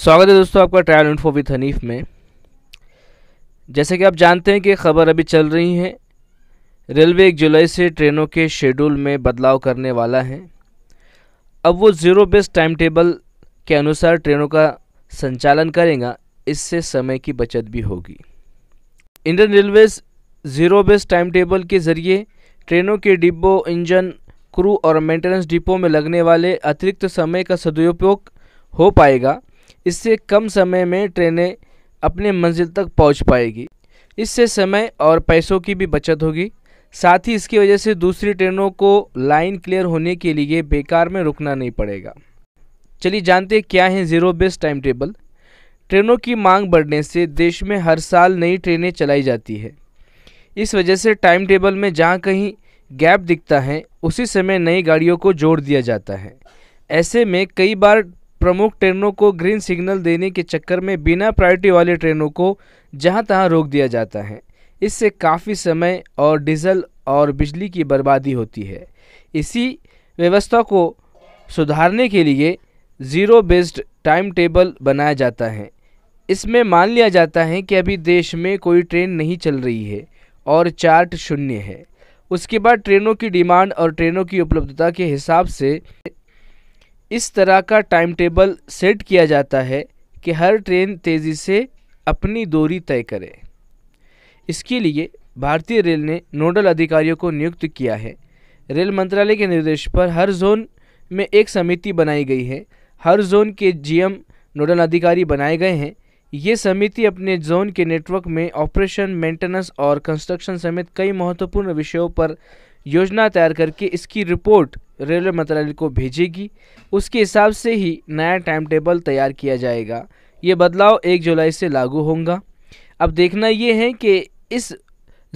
स्वागत है दोस्तों आपका ट्रायल इन्फो विथ हनीफ में जैसे कि आप जानते हैं कि खबर अभी चल रही है रेलवे एक जुलाई से ट्रेनों के शेड्यूल में बदलाव करने वाला है अब वो ज़ीरो बेस्ड टाइम टेबल के अनुसार ट्रेनों का संचालन करेगा इससे समय की बचत भी होगी Indian railways zero based time table के ज़रिए ट्रेनों के डिब्बो इंजन क्रू और मेंटेनेंस डिपो में लगने वाले अतिरिक्त समय का सदुपयोग हो पाएगा इससे कम समय में ट्रेनें अपने मंजिल तक पहुंच पाएगी इससे समय और पैसों की भी बचत होगी साथ ही इसकी वजह से दूसरी ट्रेनों को लाइन क्लियर होने के लिए बेकार में रुकना नहीं पड़ेगा चलिए जानते हैं क्या है ज़ीरो बेस टाइम टेबल ट्रेनों की मांग बढ़ने से देश में हर साल नई ट्रेनें चलाई जाती है इस वजह से टाइम टेबल में जहाँ कहीं गैप दिखता है उसी समय नई गाड़ियों को जोड़ दिया जाता है ऐसे में कई बार प्रमुख ट्रेनों को ग्रीन सिग्नल देने के चक्कर में बिना प्रायोरिटी वाली ट्रेनों को जहां तहां रोक दिया जाता है इससे काफ़ी समय और डीजल और बिजली की बर्बादी होती है इसी व्यवस्था को सुधारने के लिए ज़ीरो बेस्ड टाइम टेबल बनाया जाता है इसमें मान लिया जाता है कि अभी देश में कोई ट्रेन नहीं चल रही है और चार्ट शून्य है उसके बाद ट्रेनों की डिमांड और ट्रेनों की उपलब्धता के हिसाब से इस तरह का टाइम टेबल सेट किया जाता है कि हर ट्रेन तेज़ी से अपनी दूरी तय करे इसके लिए भारतीय रेल ने नोडल अधिकारियों को नियुक्त किया है रेल मंत्रालय के निर्देश पर हर जोन में एक समिति बनाई गई है हर जोन के जीएम नोडल अधिकारी बनाए गए हैं ये समिति अपने जोन के नेटवर्क में ऑपरेशन मेंटेनेंस और कंस्ट्रक्शन समेत कई महत्वपूर्ण विषयों पर योजना तैयार करके इसकी रिपोर्ट रेलवे मंत्रालय को भेजेगी उसके हिसाब से ही नया टाइम टेबल तैयार किया जाएगा ये बदलाव एक जुलाई से लागू होगा अब देखना ये है कि इस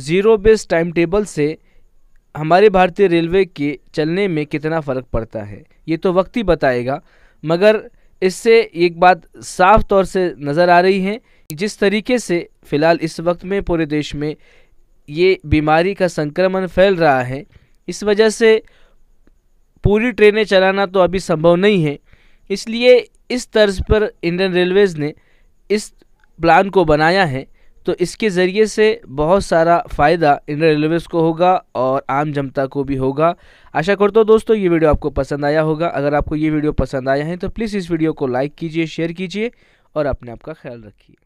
ज़ीरो बेस टाइम टेबल से हमारे भारतीय रेलवे के चलने में कितना फ़र्क पड़ता है ये तो वक्त ही बताएगा मगर इससे एक बात साफ तौर से नज़र आ रही है जिस तरीके से फ़िलहाल इस वक्त में पूरे देश में ये बीमारी का संक्रमण फैल रहा है इस वजह से पूरी ट्रेनें चलाना तो अभी संभव नहीं है इसलिए इस तर्ज पर इंडियन रेलवेज़ ने इस प्लान को बनाया है तो इसके ज़रिए से बहुत सारा फ़ायदा इंडियन रेलवेज़ को होगा और आम जनता को भी होगा आशा करता हूँ दोस्तों ये वीडियो आपको पसंद आया होगा अगर आपको ये वीडियो पसंद आया है तो प्लीज़ इस वीडियो को लाइक कीजिए शेयर कीजिए और अपने आप का ख्याल रखिए